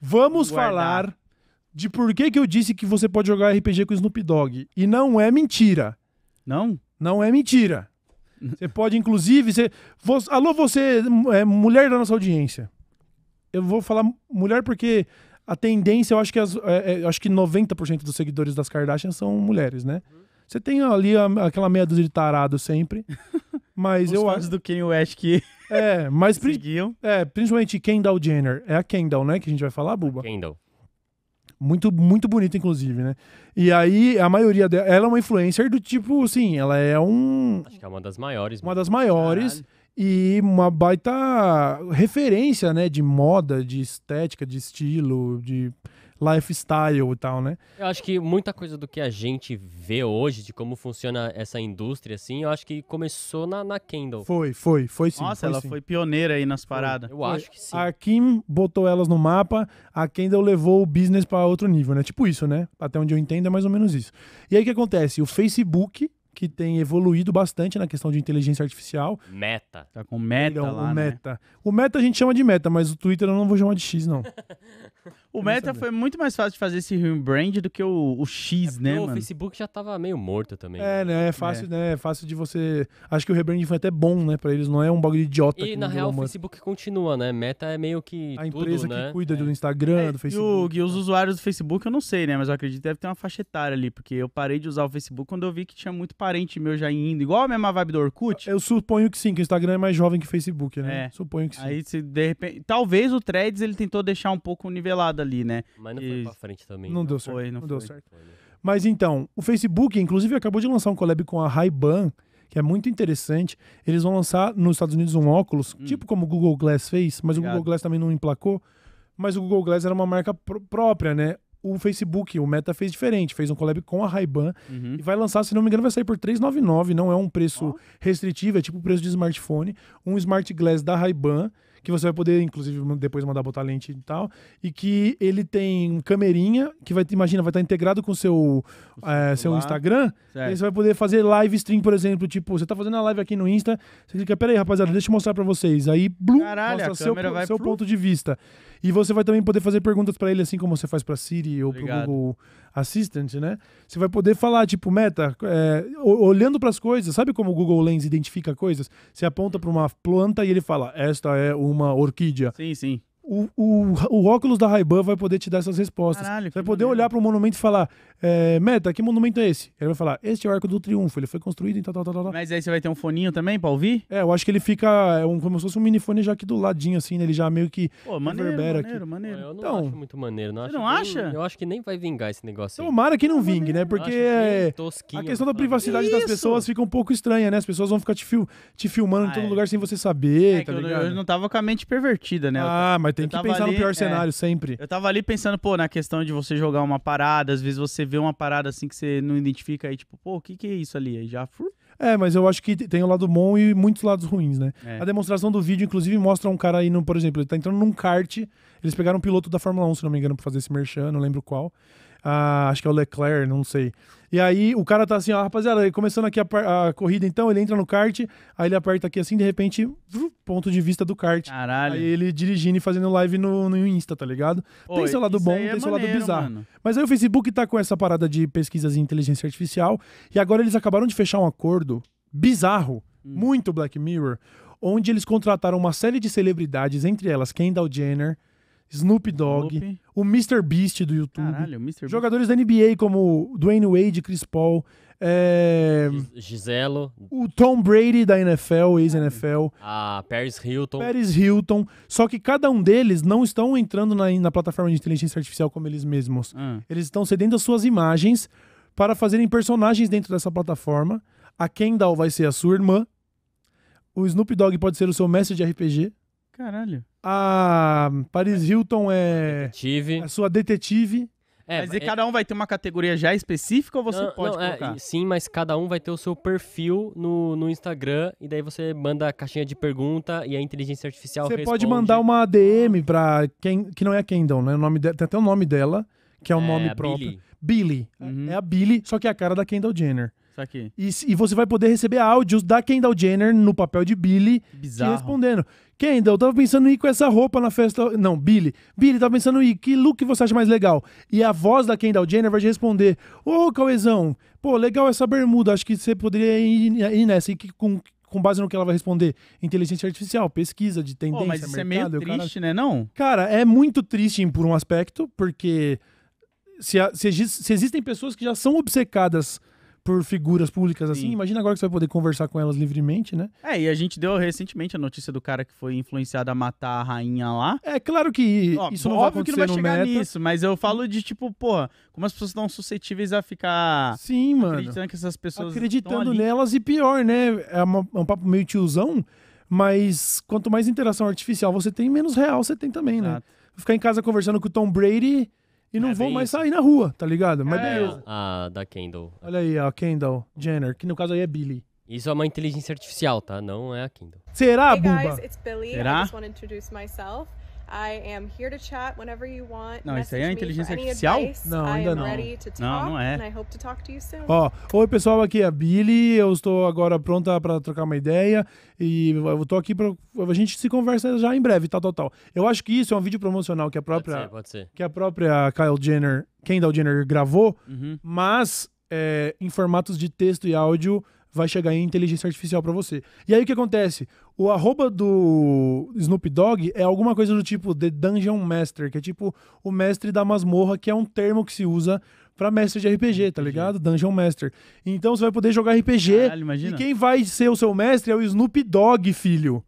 Vamos Guardar. falar de por que, que eu disse que você pode jogar RPG com Snoop Dogg. E não é mentira. Não? Não é mentira. Você pode, inclusive. Você... Alô, você, é mulher da nossa audiência. Eu vou falar mulher porque a tendência, eu acho que, as, é, é, acho que 90% dos seguidores das Kardashians são mulheres, né? Você tem ali a, aquela meia dúzia de tarado sempre. Mas Os eu acho. do Kanye West que é, mas Seguiam. é, principalmente Kendall Jenner. É a Kendall, né? Que a gente vai falar, Buba. Kendall. Muito, muito bonita, inclusive, né? E aí, a maioria dela. Ela é uma influencer do tipo, assim, ela é um. Acho que é uma das maiores. Uma né? das maiores. Caralho. E uma baita referência, né? De moda, de estética, de estilo, de lifestyle e tal, né? Eu acho que muita coisa do que a gente vê hoje, de como funciona essa indústria, assim, eu acho que começou na, na Kendall. Foi, foi, foi sim. Nossa, foi, ela sim. foi pioneira aí nas paradas. Eu acho que sim. A Kim botou elas no mapa, a Kendall levou o business para outro nível, né? Tipo isso, né? Até onde eu entendo é mais ou menos isso. E aí o que acontece? O Facebook que tem evoluído bastante na questão de inteligência artificial. Meta. Tá com meta é lá, o né? meta. Né? O meta a gente chama de meta, mas o Twitter eu não vou chamar de X, não. O Meta foi muito mais fácil de fazer esse rebrand do que o, o X, é né, o mano? Facebook já tava meio morto também. É, né? né? É fácil, é. né? É fácil de você. Acho que o rebranding foi até bom, né? Pra eles, não é um bagulho idiota. E na real, o Facebook continua, né? Meta é meio que. A tudo, empresa né? que cuida é. do Instagram, é, do Facebook. E, o, e os né? usuários do Facebook, eu não sei, né? Mas eu acredito que deve ter uma faixa etária ali, porque eu parei de usar o Facebook quando eu vi que tinha muito parente meu já indo. Igual a mesma vibe do Orkut. Eu suponho que sim, que o Instagram é mais jovem que o Facebook, né? É. Suponho que sim. Aí, se de repente. Talvez o Threads ele tentou deixar um pouco nivelado nivelada ali, né? Mas não foi pra frente também. Não, não né? deu certo. Foi, não, não foi. deu certo. Né? Mas então, o Facebook, inclusive, acabou de lançar um collab com a Ray-Ban, que é muito interessante. Eles vão lançar nos Estados Unidos um óculos, hum. tipo como o Google Glass fez, mas Obrigado. o Google Glass também não emplacou. Mas o Google Glass era uma marca pr própria, né? O Facebook, o Meta fez diferente, fez um collab com a Ray-Ban uhum. e vai lançar, se não me engano, vai sair por 399, não é um preço oh. restritivo, é tipo o preço de smartphone, um Smart Glass da Ray-Ban que você vai poder, inclusive, depois mandar botar lente e tal, e que ele tem camerinha, que vai, imagina, vai estar tá integrado com o seu, o é, seu eh, Instagram, certo. você vai poder fazer live stream, por exemplo, tipo, você tá fazendo a live aqui no Insta, você fica, peraí, rapaziada, deixa eu mostrar pra vocês, aí, blum, Caralho, mostra seu, seu ponto de vista. E você vai também poder fazer perguntas para ele, assim como você faz pra Siri ou Obrigado. pro Google Assistant, né? Você vai poder falar, tipo, meta, é, olhando para as coisas. Sabe como o Google Lens identifica coisas? Você aponta para uma planta e ele fala, esta é uma orquídea. Sim, sim o, o, o, óculos da Ray-Ban vai poder te dar essas respostas. Caralho, vai poder maneiro. olhar para o monumento e falar: é, Meta, que monumento é esse? Ele vai falar: Este é o Arco do Triunfo, ele foi construído em tal, tal, tal, tal. Mas aí você vai ter um foninho também para ouvir? É, eu acho que ele fica é um, como se fosse um minifone já aqui do ladinho, assim, né? ele já meio que Pô, maneiro, maneiro, aqui. Maneiro. Eu não então, acho muito maneiro, não. Você acho não nem, acha? eu acho que nem vai vingar esse negócio. Aí. Tomara que não ah, vingue, né? Porque é a questão da privacidade das pessoas fica um pouco estranha, né? As pessoas vão ficar te, fil te filmando ah, em todo ah, é. lugar sem você saber, é tá eu, eu, não tava com a mente pervertida, né? Ah, mas tem que pensar ali, no pior é, cenário sempre. Eu tava ali pensando, pô, na questão de você jogar uma parada, às vezes você vê uma parada assim que você não identifica aí, tipo, pô, o que que é isso ali? Aí já... É, mas eu acho que tem o um lado bom e muitos lados ruins, né? É. A demonstração do vídeo, inclusive, mostra um cara aí, por exemplo, ele tá entrando num kart, eles pegaram um piloto da Fórmula 1, se não me engano, pra fazer esse merchan, não lembro qual. Ah, acho que é o Leclerc, não sei. E aí o cara tá assim, ó, rapaziada, começando aqui a, a, corrida, então ele entra no kart, aí ele aperta aqui assim, de repente, ponto de vista do kart. Caralho. Aí ele dirigindo e fazendo live no, no Insta, tá ligado? Oi, é tem seu lado bom, é tem seu maneiro, lado bizarro. Mano. Mas aí o Facebook tá com essa parada de pesquisas em inteligência artificial, e agora eles acabaram de fechar um acordo bizarro, hum. muito Black Mirror, onde eles contrataram uma série de celebridades, entre elas Kendall Jenner, Snoop Dogg, Snoop. o Mr. Beast do YouTube, Caralho, Mr. jogadores Beast. da NBA como Dwayne Wade, Chris Paul, é... Giselo, o Tom Brady da NFL, ex-NFL, a Paris Hilton, Paris Hilton. Só que cada um deles não estão entrando na, na plataforma de inteligência artificial como eles mesmos. Hum. Eles estão cedendo as suas imagens para fazerem personagens dentro dessa plataforma. A Kendall vai ser a sua irmã. O Snoop Dogg pode ser o seu mestre de RPG. Caralho. A Paris Hilton é, Detetive. A sua detetive. É, mas e é cada um vai ter uma categoria já específica ou você não, pode não, é, colocar? É, sim, mas cada um vai ter o seu perfil no, no Instagram e daí você manda a caixinha de pergunta e a inteligência artificial Você responde. pode mandar uma DM pra quem que não é a Kendall, né? O nome de, tem até o nome dela, que é o é, nome próprio. Billy. Billy. Uhum. É a Billy, só que é a cara da Kendall Jenner. E, e você vai poder receber áudios da Kendall Jenner no papel de Billy Bizarro. respondendo. Kendall, eu tava pensando em ir com essa roupa na festa. Não, Billy. Billy, tava pensando em ir. Que look você acha mais legal? E a voz da Kendall Jenner vai te responder: Ô, oh, Cauezão, pô, legal essa bermuda. Acho que você poderia ir, ir nessa. E que, com, com base no que ela vai responder? Inteligência artificial, pesquisa de tendência, oh, mas isso mercado, É meio triste, cara... né? Não? Cara, é muito triste por um aspecto, porque se, se, se existem pessoas que já são obcecadas por figuras públicas assim. Sim. Imagina agora que você vai poder conversar com elas livremente, né? É, e a gente deu recentemente a notícia do cara que foi influenciado a matar a rainha lá. É, claro que Ó, isso não óbvio vai que não vai chegar nisso, mas eu falo de tipo, porra, como as pessoas estão suscetíveis a ficar Sim, mano. acreditando que essas pessoas acreditando nelas e pior, né? É, uma, é um papo meio tiozão, mas quanto mais interação artificial você tem, menos real você tem também, né? Exato. né? Ficar em casa conversando com o Tom Brady e não é vão mais isso. sair na rua, tá ligado? Mas é, beleza. A ah, da Kendall. Olha aí, a Kendall Jenner, que no caso aí é Billy. Isso é uma inteligência artificial, tá? Não é a Kindle. Será, hey guys, Bumba? Será? I am here to chat whenever you want. Não, isso aí é inteligência artificial? Não, ainda não. não, não é. Ó, oi pessoal, aqui é a Billy. Eu estou agora pronta para trocar uma ideia e eu tô aqui para a gente se conversa já em breve, tal, tal, tal. Eu acho que isso é um vídeo promocional que a própria pode ser, pode ser. que a própria Kyle Jenner, Kendall Jenner gravou, uhum. mas é, em formatos de texto e áudio vai chegar em inteligência artificial para você. E aí o que acontece? O arroba do Snoop Dogg é alguma coisa do tipo The Dungeon Master, que é tipo o mestre da masmorra, que é um termo que se usa para mestre de RPG, tá ligado? Dungeon Master. Então você vai poder jogar RPG. Caralho, e quem vai ser o seu mestre é o Snoop Dogg, filho.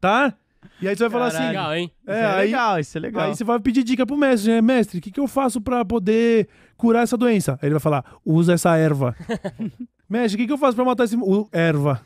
Tá? E aí você vai falar assim, Caralho. assim. Legal, hein? É, isso é aí, legal, isso é legal. Aí você vai pedir dica pro mestre, né? Mestre, o que, que eu faço pra poder curar essa doença? Aí ele vai falar: usa essa erva. mestre, o que, que eu faço pra matar esse. erva.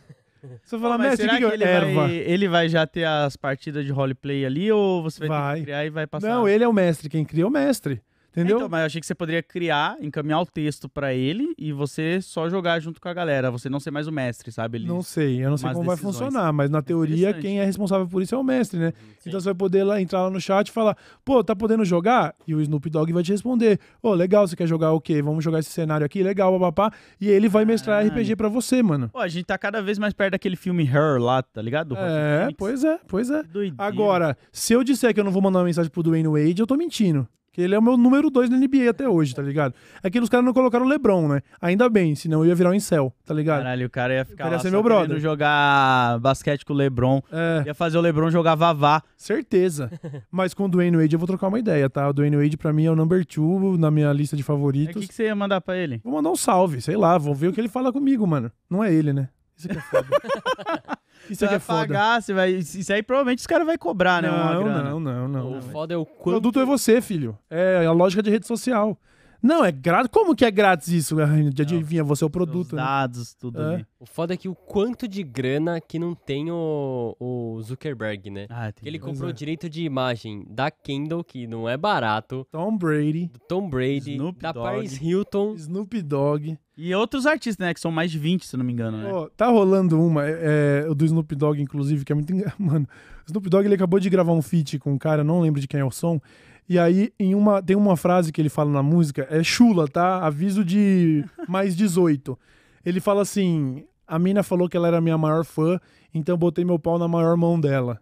Você vai falar mestre, será que, que, é que ele, erva? Vai, ele vai já ter as partidas de roleplay ali ou você vai, vai. criar e vai passar? Não, ele é o mestre. Quem cria é o mestre. Entendeu? Então, mas eu achei que você poderia criar, encaminhar o texto para ele e você só jogar junto com a galera, você não ser mais o mestre, sabe? Ele não sei, eu não sei como vai funcionar, mas na teoria quem é responsável por isso é o mestre, né? Sim. Então você vai poder lá, entrar lá no chat e falar, pô, tá podendo jogar? E o Snoop Dogg vai te responder, ô, oh, legal, você quer jogar o quê? Vamos jogar esse cenário aqui, legal, papapá. E ele vai mestrar ah, RPG para você, mano. Pô, a gente tá cada vez mais perto daquele filme Her lá, tá ligado? É, pois é, pois é. Doideira. Agora, se eu disser que eu não vou mandar uma mensagem pro Dwayne Wade, eu tô mentindo. Que ele é o meu número dois na NBA até hoje, tá ligado? É que os caras não colocaram o LeBron, né? Ainda bem, senão eu ia virar um incel, tá ligado? Caralho, o cara ia ficar cara ia ser meu brother. jogar basquete com o LeBron. É. Ia fazer o LeBron jogar vavá. Certeza. Mas com o Dwayne Wade eu vou trocar uma ideia, tá? O Dwayne Wade pra mim é o number two na minha lista de favoritos. É, o que, que você ia mandar pra ele? Vou mandar um salve, sei lá. Vou ver o que ele fala comigo, mano. Não é ele, né? Isso aqui é foda. Isso aqui é foda. Pagar, você vai... Isso aí provavelmente os caras vão cobrar, né? Não, não, não, não, não. O foda é o quanto... O produto é você, filho. É a lógica de rede social. Não, é grátis. Como que é grátis isso? Né, de adivinha você é o produto. Os né? dados, né? tudo. É. O foda é que o quanto de grana que não tem o, o Zuckerberg, né? Ah, que ele comprou é. direito de imagem da Kindle, que não é barato. Tom Brady. Tom Brady. Snoop da Dogg, Paris Hilton. Snoop Dogg. E outros artistas, né? Que são mais de 20, se não me engano, né? Oh, tá rolando uma, é, é do Snoop Dogg, inclusive, que é muito... Mano, o Snoop Dogg, ele acabou de gravar um feat com um cara, não lembro de quem é o som, e aí, em uma, tem uma frase que ele fala na música, é chula, tá? Aviso de mais 18. Ele fala assim: a mina falou que ela era minha maior fã, então eu botei meu pau na maior mão dela.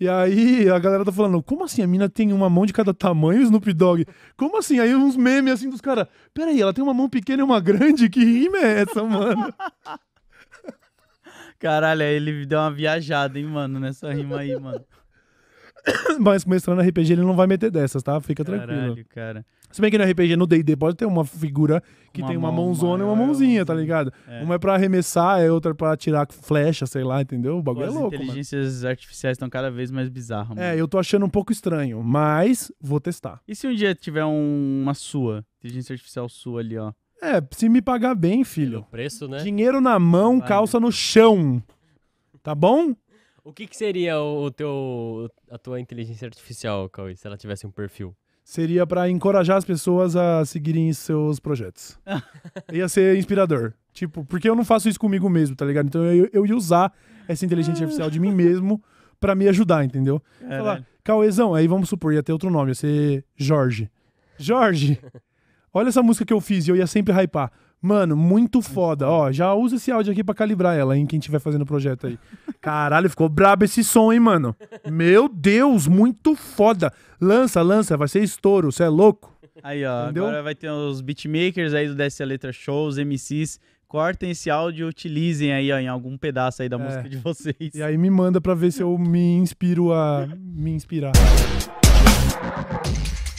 E aí a galera tá falando, como assim? A mina tem uma mão de cada tamanho, Snoop Dogg? Como assim? Aí uns memes assim dos caras, peraí, ela tem uma mão pequena e uma grande? Que rima é essa, mano? Caralho, aí ele deu uma viajada, hein, mano, nessa rima aí, mano. Mas começando RPG, ele não vai meter dessas, tá? Fica Caralho, tranquilo. Cara. Se bem que no RPG, no DD, pode ter uma figura que uma tem uma mão, mãozona maior, e uma mãozinha, tá ligado? É. Uma é pra arremessar, é outra é pra tirar flecha, sei lá, entendeu? O bagulho é As é louco. As inteligências mano. artificiais estão cada vez mais bizarras, é, mano. É, eu tô achando um pouco estranho, mas vou testar. E se um dia tiver um, uma sua, inteligência artificial sua ali, ó? É, se me pagar bem, filho. Pelo preço, né? Dinheiro na mão, calça no chão. Tá bom? O que, que seria o teu, a tua inteligência artificial, Cauê, se ela tivesse um perfil? Seria para encorajar as pessoas a seguirem seus projetos. ia ser inspirador. Tipo, porque eu não faço isso comigo mesmo, tá ligado? Então eu, eu ia usar essa inteligência artificial de mim mesmo para me ajudar, entendeu? É, Falar, né? Cauêzão, aí vamos supor, ia ter outro nome, ia ser Jorge. Jorge, olha essa música que eu fiz e eu ia sempre hypar. Mano, muito foda. Ó, já usa esse áudio aqui para calibrar ela, hein? Quem tiver fazendo o projeto aí. Caralho, ficou brabo esse som, hein, mano? Meu Deus, muito foda. Lança, lança, vai ser estouro, você é louco. Aí, ó, Entendeu? agora vai ter os beatmakers aí do Desce Letra Letra Shows, MCs. Cortem esse áudio e utilizem aí ó, em algum pedaço aí da é. música de vocês. E aí me manda pra ver se eu me inspiro a me inspirar.